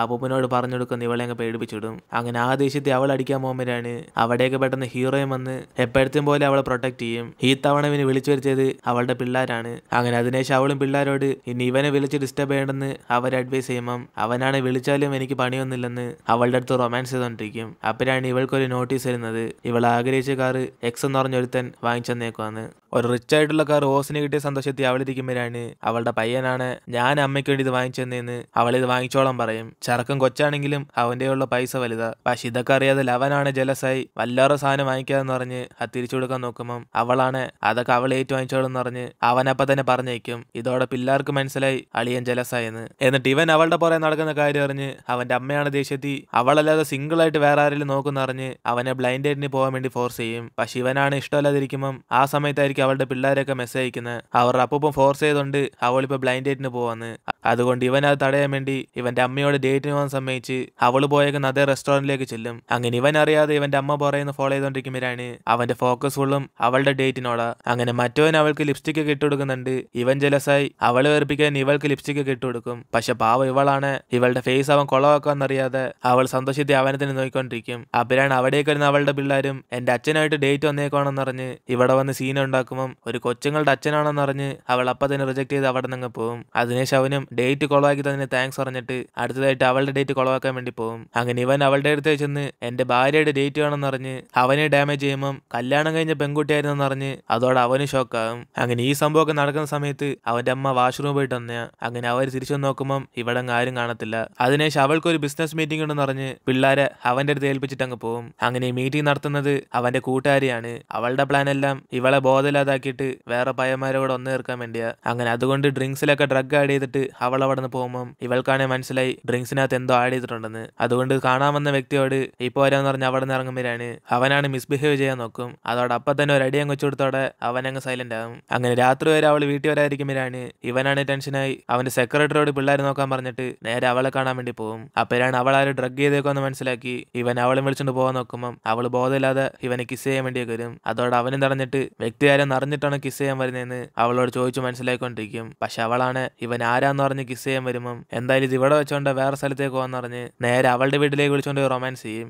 അപ്പൂപ്പനോട് പറഞ്ഞു കൊടുക്കുന്ന ഇവളെ അങ്ങ് പേടിപ്പിച്ചിടും അങ്ങനെ ആ ദേഷ്യത്തെ അവൾ അടിക്കാൻ പോകുമ്പോഴാണ് അവിടെയൊക്കെ പെട്ടെന്ന് ഹീറോയും വന്ന് എപ്പോഴത്തെയും പോലെ അവളെ പ്രൊട്ടക്ട് ചെയ്യും ഈ തവണ ഇവന് വിളിച്ചു വരുത്തിയത് അവളുടെ പിള്ളേരാണ് അങ്ങനെ അതിനുശേഷം അവളും പിള്ളേരോട് ഇനി ഇവനെ വിളിച്ച് ഡിസ്റ്റർബ് ചെയ്യണ്ടെന്ന് അവർ അഡ്വൈസ് ചെയ്യുമ്പം അവനാണ് വിളിച്ചാലും എനിക്ക് പണിയൊന്നുമില്ലെന്ന് അവളുടെ അടുത്ത് റൊമാൻസ് ചെയ്തോണ്ടിരിക്കും അപ്പോഴാണ് ഇവൾക്കൊരു നോട്ടീസ് വരുന്നത് ഇവൾ ആഗ്രഹിച്ച കാറ് എക്സ് എന്ന് പറഞ്ഞൊരുത്തൻ വാങ്ങിച്ചെന്നേക്കുവാന്ന് ഒരു റിച്ച് ആയിട്ടുള്ള കാർ ഓസിന് കിട്ടിയ സന്തോഷത്തിൽ അവളിരിക്കുമ്പോഴാണ് അവളുടെ പയ്യനാണ് ഞാൻ അമ്മയ്ക്ക് വേണ്ടി ഇത് വാങ്ങിച്ചെന്നേന്ന് അവളിത് വാങ്ങിച്ചോളം പറയും ചെറുക്കം കൊച്ചാണെങ്കിലും അവൻ്റെ കയ്യിലുള്ള പൈസ വലുതാ പക്ഷെ ഇതൊക്കെ അറിയാതെ ലവനാണ് ജലസായി വല്ലാറ സാധനം വാങ്ങിക്കാന്ന് പറഞ്ഞ് അത് തിരിച്ചു കൊടുക്കാൻ നോക്കുമ്പം അവളാണ് അതൊക്കെ അവൾ ഏറ്റു വാങ്ങിച്ചോളെന്ന് പറഞ്ഞ് അവനപ്പ തന്നെ പറഞ്ഞേക്കും ഇതോടെ പിള്ളേർക്ക് മനസ്സിലായി അളിയൻ ജലസായെന്ന് എന്നിട്ട് ഇവൻ അവളുടെ പുറേ നടക്കുന്ന കാര്യം അറിഞ്ഞ് അവന്റെ അമ്മയാണ് ദേഷ്യത്തി അവളല്ലാതെ സിംഗിൾ ആയിട്ട് വേറെ ആരെങ്കിലും നോക്കുന്നറിഞ്ഞ് അവനെ ബ്ലൈൻഡ് ഡേറ്റിന് പോകാൻ വേണ്ടി ഫോഴ്സ് ചെയ്യും പക്ഷെ ഇവനാണ് ഇഷ്ടമല്ലാതിരിക്കുമ്പം ആ സമയത്തായിരിക്കും അവളുടെ പിള്ളേരൊക്കെ മെസ്സേജ് അയക്കുന്നത് അവരുടെ അപ്പം ഫോഴ്സ് ചെയ്തുകൊണ്ട് അവളിപ്പോ ബ്ലൈൻഡ് ഡേറ്റിന് പോവാന്ന് അതുകൊണ്ട് ഇവൻ അത് തടയാൻ വേണ്ടി ഇവന്റെ അമ്മയോട് ഡേറ്റിന് പോകാൻ സമ്മതിച്ച് അവള് പോയ വേഗം അതേ റെസ്റ്റോറന്റിലേക്ക് ചെല്ലും അങ്ങനെ ഇവൻ അറിയാതെ ഇവന്റെ അമ്മ പറയുന്ന ഫോളോ ചെയ്തോണ്ടിരിക്കുമ്പോഴാണ് അവന്റെ ഫോക്കസ് ഫുള്ളും അവളുടെ ഡേറ്റിനോടാ അങ്ങനെ മറ്റവൻ അവൾക്ക് ലിപ്സ്റ്റിക് കെട്ടിക്കൊടുക്കുന്നുണ്ട് ഇവൻ ജലസായി അവളെ വേർപ്പിക്കാൻ ഇവൾക്ക് ലിപ്സ്റ്റിക് കെട്ടുകൊടുക്കും പക്ഷെ പാവ ഇവളാണ് ഇവളുടെ ഫേസ് അവൻ കൊളവാക്കാന്നറിയാതെ അവൾ സന്തോഷത്തെ അവനെ തന്നെ നോക്കിക്കൊണ്ടിരിക്കും അപ്പോഴാണ് അവിടേക്ക് വരുന്ന അവളുടെ പിള്ളേരും എന്റെ അച്ഛനായിട്ട് ഡേറ്റ് വന്നേക്കുവാണെന്നറിഞ്ഞ് ഇവിടെ വന്ന് സീൻ ഉണ്ടാക്കുമ്പം ഒരു കൊച്ചുങ്ങളുടെ അച്ഛനാണെന്നറിഞ്ഞ് അവൾ അപ്പ തന്നെ റിജക്ട് ചെയ്ത് അവിടെ നിന്ന് പോകും അതിനുശേഷം അവനും ഡേറ്റ് കൊളവാക്കി തന്നെ താങ്ക്സ് പറഞ്ഞിട്ട് അടുത്തതായിട്ട് അവളുടെ ഡേറ്റ് കൊളവാക്കാൻ വേണ്ടി പോകും അങ്ങനെ ഇവൻ അവളുടെ അടുത്ത് ചെന്ന് എന്റെ ഭാര്യയുടെ ഡേറ്റ് വേണമെന്നറിഞ്ഞ് അവനെ ഡാമേജ് ചെയ്യുമ്പം കല്യാണം കഴിഞ്ഞ പെൺകുട്ടിയായിരുന്നെന്നറിഞ്ഞ് അതോടെ അവന് ഷോക്കാകും അങ്ങനെ ഈ സംഭവമൊക്കെ നടക്കുന്ന സമയത്ത് അവന്റെ അമ്മ വാഷ്റൂമിൽ പോയിട്ട് വന്നയാ അങ്ങനെ അവർ തിരിച്ചു നോക്കുമ്പം ഇവിടെ ആരും കാണത്തില്ല അതിനുശേഷം അവൾക്ക് ഒരു ബിസിനസ് മീറ്റിംഗ് ഉണ്ടെന്ന് പറഞ്ഞ് പിള്ളേരെ അവന്റെ അടുത്ത് ഏൽപ്പിച്ചിട്ട് അങ്ങ് പോകും അങ്ങനെ മീറ്റിംഗ് നടത്തുന്നത് അവന്റെ കൂട്ടുകാരിയാണ് അവളുടെ പ്ലാൻ എല്ലാം ഇവളെ ബോധമില്ലാതാക്കിയിട്ട് വേറെ പയ്യന്മാരോട് ഒന്ന് തീർക്കാൻ വേണ്ടിയാ അങ്ങനെ അതുകൊണ്ട് ഡ്രിങ്ക്സിലൊക്കെ ഡ്രഗ് ആഡ് ചെയ്തിട്ട് അവൾ അവിടെ നിന്ന് പോകുമ്പം ഇവൾക്കാണെ മനസ്സിലായി ഡ്രിങ്ക്സിനകത്ത് എന്തോ ആഡ് ചെയ്തിട്ടുണ്ടെന്ന് അതുകൊണ്ട് അതുകൊണ്ട് കാണാമെന്ന വ്യക്തിയോട് ഇപ്പോൾ വരാന്ന് പറഞ്ഞ് അവിടെ നിന്ന് ഇറങ്ങുമ്പോഴാണ് അവനാണ് മിസ്ബിഹേവ് ചെയ്യാൻ നോക്കും അതോടൊപ്പം തന്നെ ഒരു അങ്ങ് വെച്ചു അവൻ അങ്ങ് സൈലന്റ് ആകും അങ്ങനെ രാത്രി വരെ അവൾ വീട്ടിൽ വരാതിരിക്കുമ്പോഴാണ് ഇവനാണ് ടെൻഷനായി അവന്റെ സെക്രട്ടറിയോട് പിള്ളേരെ നോക്കാൻ പറഞ്ഞിട്ട് നേരെ അവളെ കാണാൻ വേണ്ടി പോകും അപ്പോഴാണ് അവൾ ആരും ഡ്രഗ് ചെയ്തേക്കോന്ന് മനസ്സിലാക്കി ഇവൻ അവളെ വിളിച്ചുകൊണ്ട് പോകാൻ നോക്കുമ്പോൾ അവൾ ബോധമില്ലാതെ ഇവനെ കിസ് ചെയ്യാൻ വേണ്ടിയൊക്കെ വരും അതോടെ അവനും വ്യക്തി വ്യക്തിയാരെ നിറഞ്ഞിട്ടാണ് കിസ് ചെയ്യാൻ വരുന്നതെന്ന് അവളോട് ചോദിച്ചു മനസ്സിലാക്കിക്കൊണ്ടിരിക്കും പക്ഷെ അവളാണ് ഇവൻ ആരാന്ന് പറഞ്ഞ് കിസ് ചെയ്യാൻ വരുമ്പം എന്തായാലും ഇത് ഇവിടെ വെച്ചോണ്ട് വേറെ സ്ഥലത്തേക്ക് പോകാന്ന് പറഞ്ഞ് നേരെ അവൾ അയാളുടെ വീട്ടിലേക്ക് വിളിച്ചുകൊണ്ട് റൊമാൻസ് ചെയ്യും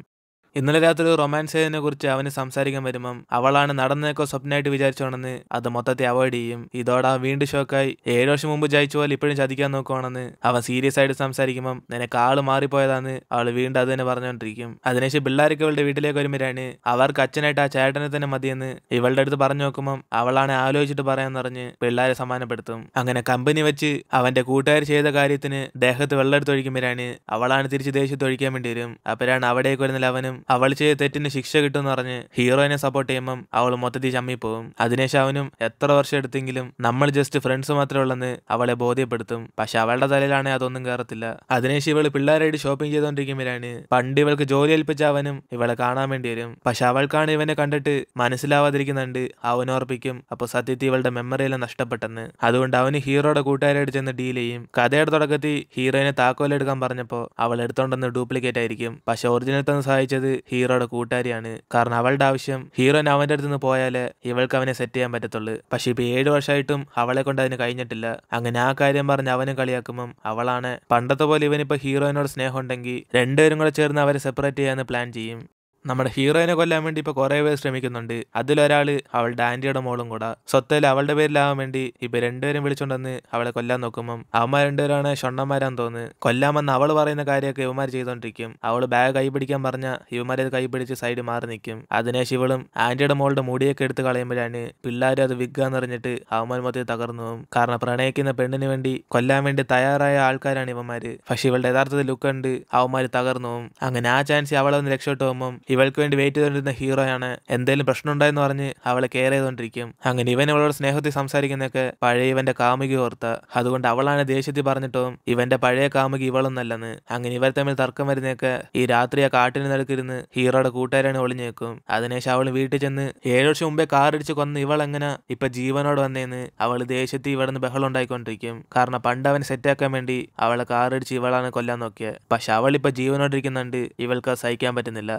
ഇന്നലെ രാത്രി ഒരു റൊമാൻസ് ചെയ്തതിനെ കുറിച്ച് അവന് സംസാരിക്കാൻ വരുമ്പം അവളാണ് നടന്നേക്കോ സ്വപ്നമായിട്ട് വിചാരിച്ചോണെന്ന് അത് മൊത്തത്തെ അവോയ്ഡ് ചെയ്യും ഇതോടെ വീണ്ടും ഷോക്കായി ഏഴ് വർഷം മുമ്പ് ജയിച്ച പോലെ ഇപ്പോഴും ചതിക്കാൻ നോക്കുവാണെന്ന് അവൻ സീരിയസ് ആയിട്ട് സംസാരിക്കുമ്പം നിനക്ക് ആള് മാറിപ്പോയതാന്ന് അവൾ വീണ്ടും അത് തന്നെ പറഞ്ഞുകൊണ്ടിരിക്കും അതിനുശേഷം പിള്ളേരൊക്കെ ഇവളുടെ വീട്ടിലേക്ക് വരുമ്പോഴാണ് അവർക്ക് അച്ഛനായിട്ട് ആ ചേട്ടനെ തന്നെ മതിയെന്ന് ഇവളുടെ അടുത്ത് പറഞ്ഞു നോക്കുമ്പം അവളാണ് ആലോചിച്ചിട്ട് പറയാന്ന് പറഞ്ഞ് പിള്ളേരെ സമാനപ്പെടുത്തും അങ്ങനെ കമ്പനി വെച്ച് അവന്റെ കൂട്ടുകാർ ചെയ്ത കാര്യത്തിന് ദേഹത്ത് വെള്ളമെടുത്ത് ഒഴിക്കുമ്പോഴാണ് അവളാണ് തിരിച്ച് ദേഷ്യത്ത് ഒഴിക്കാൻ വേണ്ടി വരും അപ്പോഴാണ് അവിടേക്ക് വരുന്ന ലവനും അവൾ ചെയ്ത തെറ്റിന് ശിക്ഷ കിട്ടുമെന്ന് പറഞ്ഞ് ഹീറോയിനെ സപ്പോർട്ട് ചെയ്യുമ്പം അവൾ മൊത്തത്തിൽ ചമ്മിപ്പോവും അതിനേശം അവനും എത്ര വർഷം എടുത്തെങ്കിലും നമ്മൾ ജസ്റ്റ് ഫ്രണ്ട്സ് മാത്രമേ ഉള്ളെന്ന് അവളെ ബോധ്യപ്പെടുത്തും പക്ഷെ അവളുടെ തലയിലാണെ അതൊന്നും കയറത്തില്ല അതിനേശം ഇവള് പിള്ളേരായിട്ട് ഷോപ്പിംഗ് ചെയ്തോണ്ടിരിക്കുമ്പോഴാണ് പണ്ട് ഇവൾക്ക് ജോലി ഏൽപ്പിച്ച അവനും ഇവളെ കാണാൻ വേണ്ടി വരും പക്ഷെ അവൾക്കാണ് ഇവനെ കണ്ടിട്ട് മനസ്സിലാവാതിരിക്കുന്നുണ്ട് അവനോർപ്പിക്കും അപ്പൊ സത്യത്തിൽ ഇവളുടെ മെമ്മറിയെല്ലാം നഷ്ടപ്പെട്ടെന്ന് അതുകൊണ്ട് അവന് ഹീറോയുടെ കൂട്ടുകാരായിട്ട് ചെന്ന് ഡീൽ ചെയ്യും കഥയുടെ തുടക്കത്തിൽ ഹീറോയിനെ താക്കോലെടുക്കാൻ പറഞ്ഞപ്പോൾ അവൾ എടുത്തോണ്ടെന്ന് ഡ്യൂപ്ലിക്കേറ്റ് ആയിരിക്കും പക്ഷെ ഒറിജിനൽ തന്നെ സഹായിച്ചത് ഹീറോയുടെ കൂട്ടുകാരിയാണ് കാരണം അവളുടെ ആവശ്യം ഹീറോ അവന്റെ അടുത്ത് നിന്ന് പോയാലേ ഇവൾക്ക് അവനെ സെറ്റ് ചെയ്യാൻ പറ്റത്തുള്ളൂ പക്ഷെ ഇപ്പൊ ഏഴു വർഷമായിട്ടും അവളെ കൊണ്ട് അതിന് കഴിഞ്ഞിട്ടില്ല അങ്ങനെ ആ കാര്യം പറഞ്ഞ് അവനും കളിയാക്കുമ്പം അവളാണ് പണ്ടത്തെ പോലെ ഇവനിപ്പോ ഹീറോയിനോട് സ്നേഹം ഉണ്ടെങ്കിൽ രണ്ടുപേരും കൂടെ ചേർന്ന് അവരെ സെപ്പറേറ്റ് ചെയ്യാന്ന് പ്ലാൻ ചെയ്യും നമ്മുടെ ഹീറോയിനെ കൊല്ലാൻ വേണ്ടി ഇപ്പൊ കുറേ പേര് ശ്രമിക്കുന്നുണ്ട് അതിലൊരാൾ അവളുടെ ആന്റിയുടെ മോളും കൂടെ സ്വത്തിൽ അവളുടെ പേരിലാവാൻ വേണ്ടി ഇപ്പൊ രണ്ടുപേരും വിളിച്ചുകൊണ്ടെന്ന് അവളെ കൊല്ലാൻ നോക്കുമ്പം അവന്മാർ രണ്ടുപേരാണ് ഷൊണ്ണന്മാരാന്ന് തോന്നുന്നു കൊല്ലാമെന്ന് അവൾ പറയുന്ന കാര്യമൊക്കെ ഇവമാര് ചെയ്തുകൊണ്ടിരിക്കും അവൾ ബാഗ് കൈ പിടിക്കാൻ പറഞ്ഞ ഇവന്മാരത് കൈ പിടിച്ച് സൈഡ് മാറി നിൽക്കും അതിനെ ശിവളും ആന്റിയുടെ മോളുടെ മുടിയൊക്കെ എടുത്ത് കളയുമ്പോഴാണ് പിള്ളേർ അത് വിൽക്കാന്ന് പറഞ്ഞിട്ട് അവന്മാർ മൊത്തം തകർന്നു പോകും കാരണം പ്രണയിക്കുന്ന പെണ്ണിന് വേണ്ടി കൊല്ലാൻ വേണ്ടി തയ്യാറായ ആൾക്കാരാണ് ഇവന്മാര് പക്ഷെ ഇവളുടെ യഥാർത്ഥത്തിൽ ലുക്ക് ഉണ്ട് അവന്മാര് തകർന്നു പോകും അങ്ങനെ ആ ചാൻസ് അവളൊന്ന് രക്ഷപ്പെട്ടു പോകുമ്പം ഇവൾക്ക് വേണ്ടി വെയിറ്റ് ചെയ്തുകൊണ്ടിരുന്ന ഹീറോയാണ് എന്തെങ്കിലും പ്രശ്നം ഉണ്ടായെന്ന് പറഞ്ഞ് അവളെ കെയർ ചെയ്തുകൊണ്ടിരിക്കും അങ്ങനെ ഇവൻ ഇവളോട് സ്നേഹത്തിൽ സംസാരിക്കുന്നൊക്കെ പഴയ ഇവന്റെ കാമുകി ഓർത്ത അതുകൊണ്ട് അവളാണ് ദേഷ്യത്തിൽ പറഞ്ഞിട്ടും ഇവന്റെ പഴയ കാമുകി ഇവളും നല്ലെന്ന് അങ്ങനെ ഇവർ തമ്മിൽ തർക്കം വരുന്നൊക്കെ ഈ രാത്രി ആ കാട്ടിന് നടക്കിരുന്ന് ഹീറോയുടെ കൂട്ടുകാരാണ് ഒളിഞ്ഞു നിൽക്കും അതിനുശേഷം അവൾ വീട്ടിൽ ചെന്ന് ഏഴ് വർഷം മുമ്പേ കാറിടിച്ച് കൊന്ന് എങ്ങനെ ഇപ്പൊ ജീവനോട് വന്നേന്ന് അവൾ ദേഷ്യത്തിൽ നിന്ന് ബഹളം ഉണ്ടായിക്കൊണ്ടിരിക്കും കാരണം പണ്ട് അവൻ സെറ്റാക്കാൻ വേണ്ടി അവളെ കാറിടിച്ച് ഇവളാണ് കൊല്ലാൻ നോക്കിയത് പക്ഷെ അവളിപ്പോ ജീവനോടിരിക്കുന്നുണ്ട് ഇവൾക്ക് സഹിക്കാൻ പറ്റുന്നില്ല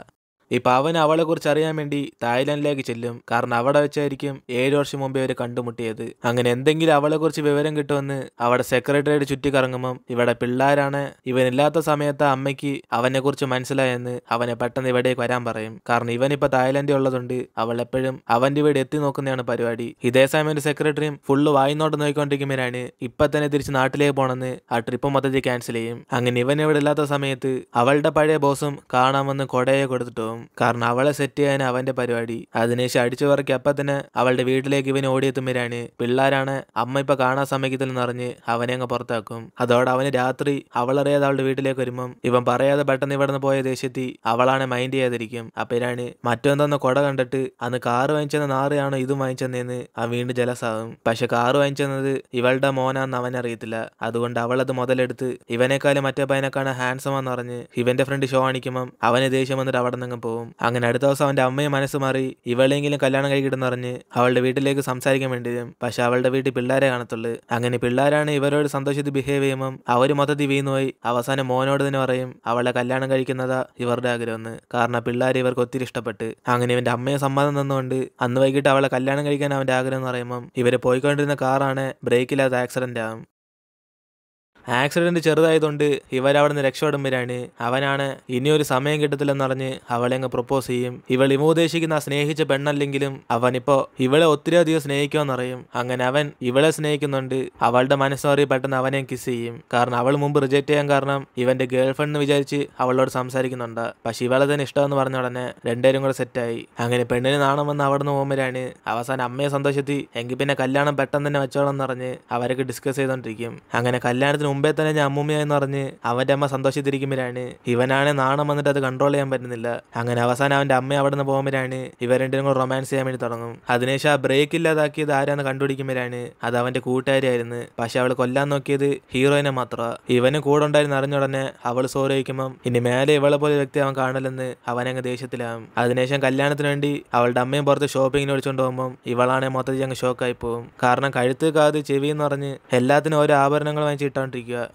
ഇപ്പം അവൻ അവളെക്കുറിച്ച് അറിയാൻ വേണ്ടി തായ്ലൻഡിലേക്ക് ചെല്ലും കാരണം അവിടെ വെച്ചായിരിക്കും ഏഴ് വർഷം മുമ്പേ അവർ കണ്ടുമുട്ടിയത് അങ്ങനെ എന്തെങ്കിലും അവളെക്കുറിച്ച് വിവരം കിട്ടുമെന്ന് അവിടെ സെക്രട്ടറിയുടെ ചുറ്റിക്കറങ്ങുമ്പം ഇവിടെ പിള്ളേരാണ് ഇവനില്ലാത്ത സമയത്ത് അമ്മയ്ക്ക് അവനെക്കുറിച്ച് മനസ്സിലായെന്ന് അവനെ പെട്ടെന്ന് ഇവിടേക്ക് വരാൻ പറയും കാരണം ഇവനിപ്പോൾ തായ്ലാൻഡിൽ ഉള്ളതുകൊണ്ട് അവൾ എപ്പോഴും അവന്റെ വീട് എത്തി നോക്കുന്നതാണ് പരിപാടി ഇതേ സമയം ഒരു സെക്രട്ടറിയും ഫുള്ള് വായിനോട്ട് നോക്കിക്കൊണ്ടിരിക്കുമ്പോഴാണ് ഇപ്പൊ തന്നെ തിരിച്ച് നാട്ടിലേക്ക് പോകണമെന്ന് ആ ട്രിപ്പ് മൊത്തത്തിൽ ക്യാൻസൽ ചെയ്യും അങ്ങനെ ഇവൻ ഇവിടെ ഇല്ലാത്ത സമയത്ത് അവളുടെ പഴയ ബോസും കാണാമെന്ന് കൊടയെ കൊടുത്തിട്ടും കാണും കാരണം അവളെ സെറ്റ് ചെയ്യാൻ അവന്റെ പരിപാടി അതിനുശേഷം അടിച്ചു പറക്കി അപ്പൊ തന്നെ അവളുടെ വീട്ടിലേക്ക് ഇവന് ഓടിയെത്തുമ്പോഴാണ് പിള്ളേരാണ് അമ്മ ഇപ്പൊ കാണാൻ സമ്മതിക്കത്തില്ലെന്ന് അറിഞ്ഞ് അവനെ അങ്ങ് പുറത്താക്കും അതോടെ അവന് രാത്രി അവളറിയാതെ അവളുടെ വീട്ടിലേക്ക് വരുമ്പം ഇവൻ പറയാതെ പെട്ടെന്ന് നിന്ന് പോയ ദേഷ്യത്തി അവളാണ് മൈൻഡ് ചെയ്യാതിരിക്കും അപ്പനാണ് മറ്റൊന്നെന്ന കൊട കണ്ടിട്ട് അന്ന് കാറ് വാങ്ങിച്ചെന്ന നാറിയാണോ ഇതും വാങ്ങിച്ചെന്നേന്ന് ആ വീണ്ടും ജലസാകും പക്ഷെ കാറ് വാങ്ങിച്ചെന്നത് ഇവളുടെ മോനാന്ന് അവനറിയത്തില്ല അതുകൊണ്ട് അവൾ അത് മുതലെടുത്ത് ഇവനേക്കാളും മറ്റേ പയ്യനെക്കാണ് ഹാൻസം ആണെന്ന് പറഞ്ഞ് ഇവന്റെ ഫ്രണ്ട് ഷോ കാണിക്കുമ്പം അവന് ദേഷ്യം വന്നിട്ട് അവിടെ നിന്നും പോകും അങ്ങനെ അടുത്ത ദിവസം അവന്റെ അമ്മയെ മനസ്സ് മാറി ഇവളെങ്കിലും കല്യാണം കഴിക്കിട്ടെന്ന് പറഞ്ഞ് അവളുടെ വീട്ടിലേക്ക് സംസാരിക്കാൻ വേണ്ടി വരും പക്ഷെ അവളുടെ വീട്ടിൽ പിള്ളേരെ കാണത്തുള്ളൂ അങ്ങനെ പിള്ളേരാണ് ഇവരോട് സന്തോഷത്തിൽ ബിഹേവ് ചെയ്യുമ്പം അവർ മൊത്തത്തിൽ വീണുപോയി അവസാനം മോനോട് തന്നെ പറയും അവളെ കല്യാണം കഴിക്കുന്നതാ ഇവരുടെ ആഗ്രഹം കാരണം പിള്ളേർ ഇവർക്ക് ഒത്തിരി ഇഷ്ടപ്പെട്ട് അങ്ങനെ ഇവന്റെ അമ്മയെ സമ്മതം തന്നുകൊണ്ട് അന്ന് വൈകിട്ട് അവളെ കല്യാണം കഴിക്കാൻ അവന്റെ ആഗ്രഹം എന്ന് പറയുമ്പം ഇവര് പോയിക്കൊണ്ടിരുന്ന കാറാണ് ബ്രേക്കില്ലാതെ ആക്സിഡന്റ് ആകും ആക്സിഡന്റ് ചെറുതായതുകൊണ്ട് ഇവരവിടെ നിന്ന് രക്ഷപ്പെടുമ്പോഴാണ് അവനാണ് ഇനിയൊരു സമയം കിട്ടത്തില്ലെന്നറിഞ്ഞ് അവളെ അങ്ങ് പ്രപ്പോസ് ചെയ്യും ഇവൾ ഇമുദ്ദേശിക്കുന്ന സ്നേഹിച്ച പെണ്ണല്ലെങ്കിലും അവനിപ്പോ ഇവളെ ഒത്തിരി അധികം സ്നേഹിക്കുമെന്നറിയും അങ്ങനെ അവൻ ഇവളെ സ്നേഹിക്കുന്നുണ്ട് അവളുടെ മനസ്സറി പെട്ടെന്ന് അവനെ കിസ് ചെയ്യും കാരണം അവൾ മുമ്പ് റിജക്ട് ചെയ്യാൻ കാരണം ഇവന്റെ ഗേൾഫ്രണ്ട് വിചാരിച്ച് അവളോട് സംസാരിക്കുന്നുണ്ട് പക്ഷെ ഇവളെ തന്നെ ഇഷ്ടമെന്ന് പറഞ്ഞ ഉടനെ രണ്ടുപേരും കൂടെ സെറ്റായി അങ്ങനെ പെണ്ണിന് നാണമെന്ന് വന്ന് അവിടെ നിന്ന് പോകുമ്പോഴാണ് അവസാനം അമ്മയെ സന്തോഷത്തി എങ്കിൽ പിന്നെ കല്യാണം പെട്ടെന്ന് തന്നെ വെച്ചോളെന്ന് പറഞ്ഞ് അവരൊക്കെ ഡിസ്കസ് ചെയ്തോണ്ടിരിക്കും അങ്ങനെ കല്യാണത്തിന് മുമ്പേ തന്നെ ഞാൻ അമ്മൂമ്മയായെന്ന് പറഞ്ഞ് അവന്റെ അമ്മ സന്തോഷിച്ചിരിക്കുമ്പോഴാണ് ഇവനാണ് നാണം വന്നിട്ട് അത് കൺട്രോൾ ചെയ്യാൻ പറ്റുന്നില്ല അങ്ങനെ അവസാനം അവന്റെ അമ്മ അവിടെ നിന്ന് പോകുമ്പോഴാണ് ഇവ രണ്ടിനും കൂടെ റൊമാൻസ് ചെയ്യാൻ വേണ്ടി തുടങ്ങും അതിനുശേഷം ആ ബ്രേക്ക് ഇല്ലാതാക്കിയത് ആരാന്ന് കണ്ടുപിടിക്കുമ്പോഴാണ് അത് അവൻ്റെ കൂട്ടുകാരിയായിരുന്നു പക്ഷെ അവൾ കൊല്ലാൻ നോക്കിയത് ഹീറോയിനെ മാത്രം ഇവന് കൂടെ ഉണ്ടായിരുന്ന അറിഞ്ഞ ഉടനെ അവൾ സോറിയിക്കുമ്പം ഇനി മേലെ ഇവളെ പോലെ വ്യക്തി അവൻ കാണില്ലെന്ന് അവനങ്ങ് ദേഷ്യത്തിലാവും അതിനുശേഷം കല്യാണത്തിന് വേണ്ടി അവളുടെ അമ്മയും പുറത്ത് ഷോപ്പിങ്ങിന് വിളിച്ചുകൊണ്ട് പോകുമ്പം ഇവളാണെ മൊത്തത്തിൽ അങ്ങ് ഷോക്കായി പോകും കാരണം കഴുത്ത് കാത് ചെവി എന്ന് പറഞ്ഞ് എല്ലാത്തിനും ഓരോ ആഭരണങ്ങൾ വാങ്ങിച്ചിട്ടാണ് we got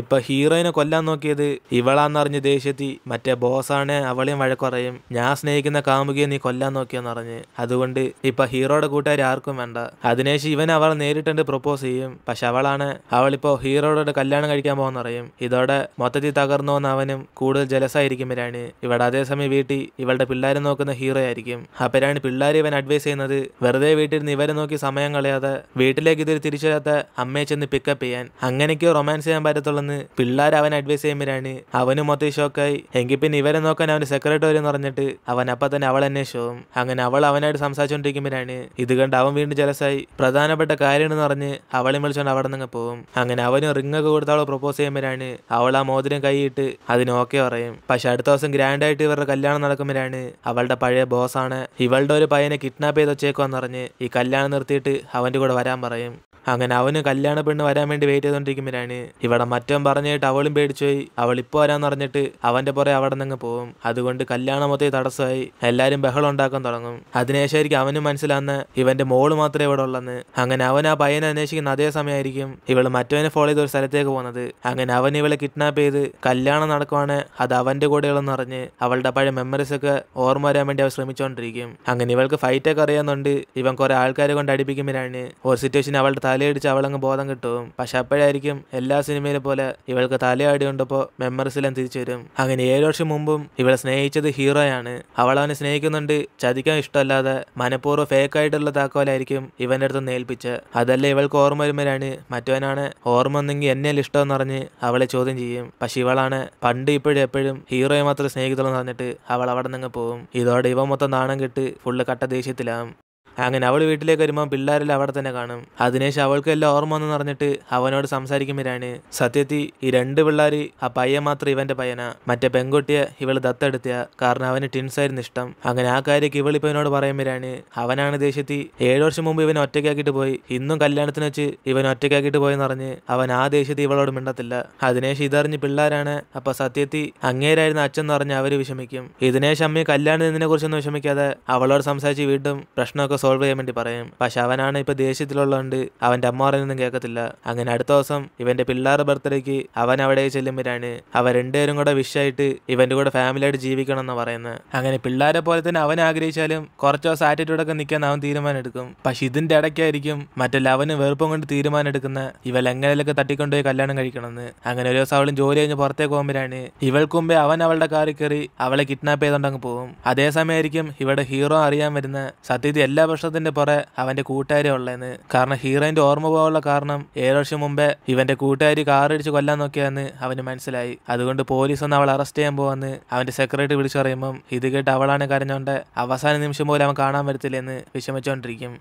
ഇപ്പൊ ഹീറോയിനെ കൊല്ലാൻ നോക്കിയത് ഇവളാന്നറിഞ്ഞ് ദേഷ്യത്തി മറ്റേ ബോസാണ് അവളെയും വഴക്കുറയും ഞാൻ സ്നേഹിക്കുന്ന കാമുകിയെ നീ കൊല്ലാൻ നോക്കിയെന്ന് പറഞ്ഞ് അതുകൊണ്ട് ഇപ്പൊ ഹീറോയുടെ കൂട്ടുകാർ ആർക്കും വേണ്ട അതിനേശ് ഇവൻ അവൾ നേരിട്ടുണ്ട് പ്രൊപ്പോസ് ചെയ്യും പക്ഷെ അവളാണ് അവളിപ്പോ ഹീറോയോട് കല്യാണം കഴിക്കാൻ പോകുന്നറിയും ഇതോടെ മൊത്തത്തിൽ വന്ന അവനും കൂടുതൽ ജലസായിരിക്കും ഇവരാണ് ഇവിടെ അതേസമയം വീട്ടിൽ ഇവളുടെ പിള്ളേരെ നോക്കുന്ന ഹീറോ ആയിരിക്കും അപ്പരാണ് പിള്ളേരെ ഇവൻ അഡ്വൈസ് ചെയ്യുന്നത് വെറുതെ വീട്ടിൽ നിന്ന് ഇവരെ നോക്കി സമയം കളയാതെ വീട്ടിലേക്ക് ഇതിൽ തിരിച്ചു വരാത്ത അമ്മയെ ചെന്ന് പിക്കപ്പ് ചെയ്യാൻ അങ്ങനെയൊക്കെ റൊമാൻസ് ചെയ്യാൻ പറ്റത്തുള്ള വന്ന് പിള്ളേർ അവൻ അഡ്വൈസ് ചെയ്യുമ്പോഴാണ് അവന് മൊത്തം ഷോക്കായി എങ്കിൽ പിന്നെ ഇവരെ നോക്കാൻ അവന് സെക്രട്ടറി എന്ന് പറഞ്ഞിട്ട് അവൻ അപ്പം തന്നെ അവൾ ഷോവും അങ്ങനെ അവൾ അവനായിട്ട് സംസാരിച്ചുകൊണ്ടിരിക്കുമ്പോഴാണ് ഇത് കണ്ട് അവൻ വീണ്ടും ജലസായി പ്രധാനപ്പെട്ട കാര്യമെന്ന് പറഞ്ഞ് അവളെ വിളിച്ചോണ്ട് അവിടെ നിന്ന് പോകും അങ്ങനെ അവന് റിംഗ് ഒക്കെ കൊടുത്ത് അവൾ പ്രൊപ്പോസ് ചെയ്യുമ്പോഴാണ് അവൾ ആ മോതിരം കൈയിട്ട് അതിന് ഓക്കെ പറയും പക്ഷെ അടുത്ത ദിവസം ഗ്രാൻഡ് ആയിട്ട് ഇവരുടെ കല്യാണം നടക്കുമ്പോഴാണ് അവളുടെ പഴയ ബോസ് ആണ് ഇവളുടെ ഒരു പയ്യനെ കിഡ്നാപ്പ് ചെയ്ത് വെച്ചേക്കുവാന്ന് പറഞ്ഞ് ഈ കല്യാണം നിർത്തിയിട്ട് അവൻ്റെ കൂടെ വരാൻ പറയും അങ്ങനെ അവന് കല്യാണ പെണ്ണ് വരാൻ വേണ്ടി വെയിറ്റ് ചെയ്തോണ്ടിരിക്കുമ്പോഴാണ് ഇവിടെ മറ്റവൻ പറഞ്ഞിട്ട് അവളും പേടിച്ചുപോയി അവൾ ഇപ്പോൾ വരാന്ന് പറഞ്ഞിട്ട് അവന്റെ പുറകെ അവിടെ നിന്ന് പോകും അതുകൊണ്ട് കല്യാണം മൊത്തം തടസ്സമായി എല്ലാരും ബഹളം ഉണ്ടാക്കാൻ തുടങ്ങും അതിനുശേഷമായിരിക്കും അവനും മനസ്സിലാവുന്ന ഇവന്റെ മോള് മാത്രമേ ഇവിടെ ഉള്ളെന്ന് അങ്ങനെ അവൻ ആ പയ്യനെ അന്വേഷിക്കുന്ന അതേ സമയമായിരിക്കും ഇവള് മറ്റവനെ ഫോളോ ചെയ്ത ഒരു സ്ഥലത്തേക്ക് പോകുന്നത് അങ്ങനെ അവൻ ഇവളെ കിഡ്നാപ്പ് ചെയ്ത് കല്യാണം നടക്കുവാണ് അത് അവന്റെ കൂടെയുള്ളെന്ന് അറിഞ്ഞ് അവളുടെ പഴയ മെമ്മറീസ് ഒക്കെ ഓർമ്മ വരാൻ വേണ്ടി അവർ ശ്രമിച്ചുകൊണ്ടിരിക്കും അങ്ങനെ ഇവൾക്ക് ഫൈറ്റ് ഒക്കെ അറിയാമെന്നുണ്ട് ഇവൻ കുറെ ആൾക്കാരെ കൊണ്ട് അടിപ്പിക്കുമ്പോഴാണ് ഒരു സിറ്റുവേഷൻ അവളുടെ തലയടിച്ച് അവളങ്ങ് ബോധം കിട്ടും പക്ഷെ അപ്പോഴായിരിക്കും എല്ലാ സിനിമയിലെ പോലെ ഇവൾക്ക് തലയാടി കൊണ്ടപ്പോ മെമ്മറീസിലും തിരിച്ചു വരും അങ്ങനെ ഏഴു വർഷം മുമ്പും ഇവളെ സ്നേഹിച്ചത് ഹീറോയാണ് അവൾ അവനെ സ്നേഹിക്കുന്നുണ്ട് ചതിക്കാൻ ഇഷ്ടമല്ലാതെ മനഃപൂർവ്വം ആയിട്ടുള്ള താക്കോലായിരിക്കും ഇവന്റെ അടുത്ത് നേൽപ്പിച്ച് അതല്ല ഇവൾക്ക് ഓർമ്മ വരുമ്പോഴാണ് മറ്റവനാണ് ഓർമ്മ ഒന്നെങ്കിൽ എന്നെ ഇഷ്ടമെന്ന് പറഞ്ഞ് അവളെ ചോദ്യം ചെയ്യും പക്ഷെ ഇവളാണ് പണ്ട് ഇപ്പോഴും എപ്പോഴും ഹീറോയെ മാത്രം സ്നേഹിക്കത്തുള്ളൂ എന്ന് പറഞ്ഞിട്ട് അവൾ അവിടെ നിന്ന് പോകും ഇതോടെ ഇവ മൊത്തം നാണം കെട്ട് ഫുള്ള് കട്ട ദേഷ്യത്തിലാവും അങ്ങനെ അവൾ വീട്ടിലേക്ക് വരുമ്പോൾ പിള്ളേരെല്ലാം അവിടെ തന്നെ കാണും അതിനുശേഷം അവൾക്ക് എല്ലാം ഓർമ്മ വന്നു പറഞ്ഞിട്ട് അവനോട് സംസാരിക്കുമ്പോഴാണ് സത്യത്തി ഈ രണ്ട് പിള്ളേർ ആ പയ്യൻ മാത്രം ഇവന്റെ പയ്യനാ മറ്റേ പെൺകുട്ടിയെ ഇവൾ ദത്തെടുത്തിയ കാരണം അവന് ടിൻസ് ആയിരുന്നു ഇഷ്ടം അങ്ങനെ ആ കാര്യം ഇവളിപ്പോ ഇപ്പൊ ഇവനോട് പറയുമ്പോഴാണ് അവനാണ് ദേഷ്യത്തി ഏഴു വർഷം മുമ്പ് ഇവൻ ഒറ്റയ്ക്കാക്കിട്ട് പോയി ഇന്നും കല്യാണത്തിന് വെച്ച് ഇവൻ ഒറ്റയ്ക്കാക്കിയിട്ട് പോയെന്ന് പറഞ്ഞ് അവൻ ആ ദേഷ്യത്തിൽ ഇവളോട് മിണ്ടത്തില്ല അതിനേശം ഇതറിഞ്ഞ് പിള്ളേരാണ് അപ്പൊ സത്യത്തി അങ്ങേരായിരുന്ന അച്ഛൻ എന്ന് പറഞ്ഞ് അവര് വിഷമിക്കും ഇതിനേശം കല്യാണം കല്യാണത്തിനെ കുറിച്ചൊന്നും വിഷമിക്കാതെ അവളോട് സംസാരിച്ച് വീണ്ടും പ്രശ്നമൊക്കെ സോൾവ് ചെയ്യാൻ വേണ്ടി പറയും പക്ഷെ അവനാണ് ഇപ്പൊ ദേഷ്യത്തിലുള്ളതുകൊണ്ട് അവന്റെ അമ്മ പറയുന്നൊന്നും കേൾക്കത്തില്ല അങ്ങനെ അടുത്ത ദിവസം ഇവന്റെ പിള്ളേർ ബർത്ത്ഡേക്ക് അവൻ അവിടെ ചെല്ലുമ്പോഴാണ് അവ രണ്ടുപേരും കൂടെ വിഷയായിട്ട് ഇവന്റെ കൂടെ ഫാമിലിയായിട്ട് ജീവിക്കണം എന്ന് പറയുന്നത് അങ്ങനെ പിള്ളേരെ പോലെ തന്നെ അവൻ ആഗ്രഹിച്ചാലും കുറച്ച് ദിവസം ആറ്റിറ്റ്യൂഡൊക്കെ നിൽക്കാൻ അവൻ തീരുമാനം എടുക്കും പക്ഷെ ഇതിന്റെ ഇടയ്ക്കായിരിക്കും മറ്റല്ല അവന് വെറുപ്പം കൊണ്ട് തീരുമാനം എടുക്കുന്ന ഇവൾ എങ്ങനെയൊക്കെ തട്ടിക്കൊണ്ടുപോയി കല്യാണം കഴിക്കണമെന്ന് അങ്ങനെ ഒരു ദിവസം അവളും ജോലി കഴിഞ്ഞ് പുറത്തേക്ക് പോകുമ്പോഴാണ് ഇവൾക്ക് മുമ്പേ അവൻ അവളുടെ കാറിൽ കയറി അവളെ കിഡ്നാപ്പ് ചെയ്തോണ്ടങ്ങ് പോകും അതേസമയമായിരിക്കും ഇവിടെ ഹീറോ അറിയാൻ വരുന്ന സത്യത്തിൽ എല്ലാ സന്തോഷത്തിന്റെ പുറ അവന്റെ കൂട്ടുകാരി ഉള്ളതെന്ന് കാരണം ഹീറോയിന്റെ ഓർമ്മ പോകാനുള്ള കാരണം ഏഴ് വർഷം മുമ്പേ ഇവന്റെ കൂട്ടുകാരി കാറിടിച്ച് കൊല്ലാൻ നോക്കിയാന്ന് അവന് മനസ്സിലായി അതുകൊണ്ട് പോലീസ് ഒന്ന് അവൾ അറസ്റ്റ് ചെയ്യാൻ പോവാന്ന് അവന്റെ സെക്രട്ടറി വിളിച്ചു പറയുമ്പം ഇത് കേട്ട് അവളാണ് കരഞ്ഞോണ്ട് അവസാന നിമിഷം പോലും അവൻ കാണാൻ പറ്റത്തില്ലെന്ന് വിഷമിച്ചോണ്ടിരിക്കും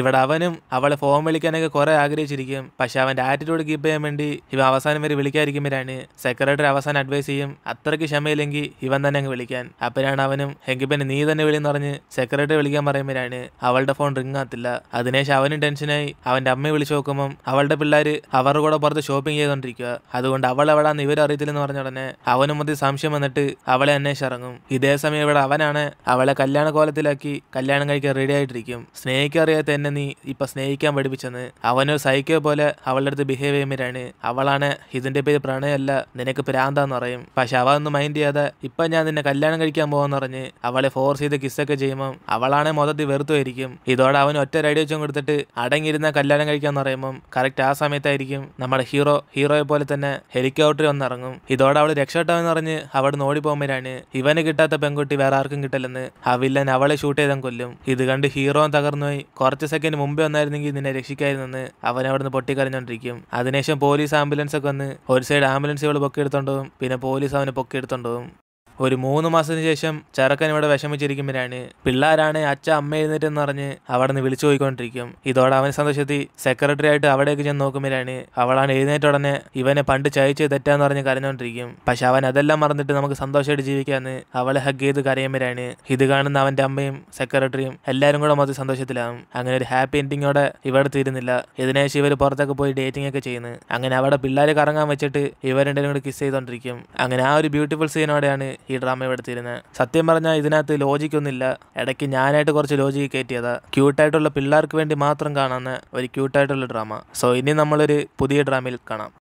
ഇവിടെ അവനും അവളെ ഫോൺ വിളിക്കാനൊക്കെ കുറെ ആഗ്രഹിച്ചിരിക്കും പക്ഷെ അവന്റെ ആറ്റിറ്റ്യൂഡ് കീപ്പ് ചെയ്യാൻ വേണ്ടി ഇവ അവസാനം വരെ വിളിക്കാതിരിക്കുമ്പോഴാണ് സെക്രട്ടറി അവസാനം അഡ്വൈസ് ചെയ്യും അത്രയ്ക്ക് ക്ഷമയില്ലെങ്കിൽ ഇവൻ തന്നെ അങ്ങ് വിളിക്കാൻ അപ്പോഴാണ് അവനും എങ്കിൽ പിന്നെ നീ തന്നെ വിളിയെന്ന് പറഞ്ഞ് സെക്രട്ടറി വിളിക്കാൻ പറയുമ്പോഴാണ് അവളുടെ ഫോൺ റിംഗ് ആത്തില്ല അതിനുശേഷം അവനും ടെൻഷനായി അവന്റെ അമ്മയെ വിളിച്ചു നോക്കുമ്പോൾ അവളുടെ പിള്ളേർ അവരുടെ കൂടെ പുറത്ത് ഷോപ്പിംഗ് ചെയ്തുകൊണ്ടിരിക്കുക അതുകൊണ്ട് അവൾ എവിടാന്ന് ഇവരറിയത്തില്ലെന്ന് പറഞ്ഞ ഉടനെ അവനും മതി സംശയം വന്നിട്ട് അവളെ ഇറങ്ങും ഇതേ സമയം ഇവിടെ അവനാണ് അവളെ കല്യാണ കോലത്തിലാക്കി കല്യാണം കഴിക്കാൻ റെഡി ആയിട്ടിരിക്കും സ്നേഹിക്കറിയാത്ത എന്നെ നീ ഇപ്പൊ സ്നേഹിക്കാൻ പഠിപ്പിച്ചെന്ന് അവനോ സൈക്കോ പോലെ അവളുടെ അടുത്ത് ബിഹേവ് ചെയ്യുമ്പോഴാണ് അവളാണ് ഇതിന്റെ പേര് പ്രണയമല്ല നിനക്ക് പ്രാന്താന്ന് പറയും പക്ഷെ അവന്ന് മൈൻഡ് ചെയ്യാതെ ഇപ്പൊ ഞാൻ നിന്നെ കല്യാണം കഴിക്കാൻ പോകാന്ന് പറഞ്ഞ് അവളെ ഫോഴ്സ് ചെയ്ത് കിസ്സൊക്കെ ചെയ്യുമ്പോൾ അവളാണെ മൊത്തത്തിൽ വെറുത്തുമായിരിക്കും ഇതോടെ അവൻ ഒറ്റ റെഡി വെച്ചും കൊടുത്തിട്ട് അടങ്ങിയിരുന്ന കല്യാണം കഴിക്കാന്ന് പറയുമ്പോൾ കറക്റ്റ് ആ സമയത്തായിരിക്കും നമ്മുടെ ഹീറോ ഹീറോയെ പോലെ തന്നെ ഹെലികോപ്റ്ററിൽ വന്നിറങ്ങും ഇതോടെ അവള് രക്ഷപ്പെട്ടവെന്ന് പറഞ്ഞ് അവിടെ നിന്ന് ഓടിപ്പോകുമ്പോഴാണ് ഇവന് കിട്ടാത്ത പെൺകുട്ടി വേറെ ആർക്കും കിട്ടില്ലെന്ന് ആ വില്ലൻ അവളെ ഷൂട്ട് ചെയ്താൽ കൊല്ലും ഇത് കണ്ട് ഹീറോ തകർന്നുപോയി കുറച്ച് സെക്കൻഡ് മുമ്പേ വന്നായിരുന്നെങ്കിൽ നിന്നെ രക്ഷിക്കായിരുന്നെന്ന് അവൻ അവിടുന്ന് പൊട്ടിക്കറിഞ്ഞോണ്ടിരിക്കും അതിനുശേഷം പോലീസ് ആംബുലൻസ് ഒക്കെ വന്ന് ഒരു സൈഡ് ആംബുലൻസ് ഇവള് പൊക്കിയെടുത്തോണ്ടും പിന്നെ പോലീസ് അവനെ പൊക്കിയെടുത്തോണ്ടും ഒരു മൂന്ന് മാസത്തിന് ശേഷം ചെറുക്കൻ ഇവിടെ വിഷമിച്ചിരിക്കുമ്പോഴാണ് പിള്ളേരാണ് അച്ഛ അമ്മ എന്ന് പറഞ്ഞ് അവിടെ നിന്ന് വിളിച്ചു പോയിക്കൊണ്ടിരിക്കും ഇതോടെ അവൻ സന്തോഷത്തിൽ സെക്രട്ടറി ആയിട്ട് അവിടേക്ക് ചെന്ന് നോക്കുമ്പോഴാണ് അവളാണ് എഴുന്നേറ്റ ഉടനെ ഇവനെ പണ്ട് ചയച്ച് തെറ്റാന്ന് പറഞ്ഞ് കരഞ്ഞോണ്ടിരിക്കും പക്ഷെ അവൻ അതെല്ലാം മറന്നിട്ട് നമുക്ക് സന്തോഷമായിട്ട് ജീവിക്കാന്ന് അവളെ ഹഗ് ചെയ്ത് കരയുമ്പോഴാണ് ഇത് കാണുന്ന അവന്റെ അമ്മയും സെക്രട്ടറിയും എല്ലാവരും കൂടെ മൊത്തം സന്തോഷത്തിലാവും അങ്ങനെ ഒരു ഹാപ്പി എൻഡിങ്ങോടെ ഇവിടെ തീരുന്നില്ല ഇതിനേശം ഇവർ പുറത്തൊക്കെ പോയി ഡേറ്റിംഗ് ഒക്കെ ചെയ്യുന്നു അങ്ങനെ അവിടെ പിള്ളേരെ കറങ്ങാൻ വെച്ചിട്ട് ഇവരെ കൂടെ കിസ് ചെയ്തോണ്ടിരിക്കും അങ്ങനെ ആ ഒരു ബ്യൂട്ടിഫുൾ സീനോടെയാണ് ഈ ഡ്രാമ എടുത്തിരുന്നത് സത്യം പറഞ്ഞാൽ ഇതിനകത്ത് ലോജിക്കൊന്നുമില്ല ഇടയ്ക്ക് ഞാനായിട്ട് കുറച്ച് ലോജിക്ക് കയറ്റിയത് ക്യൂട്ടായിട്ടുള്ള പിള്ളേർക്ക് വേണ്ടി മാത്രം കാണുന്ന ഒരു ക്യൂട്ടായിട്ടുള്ള ഡ്രാമ സോ ഇനി നമ്മളൊരു പുതിയ ഡ്രാമയിൽ കാണാം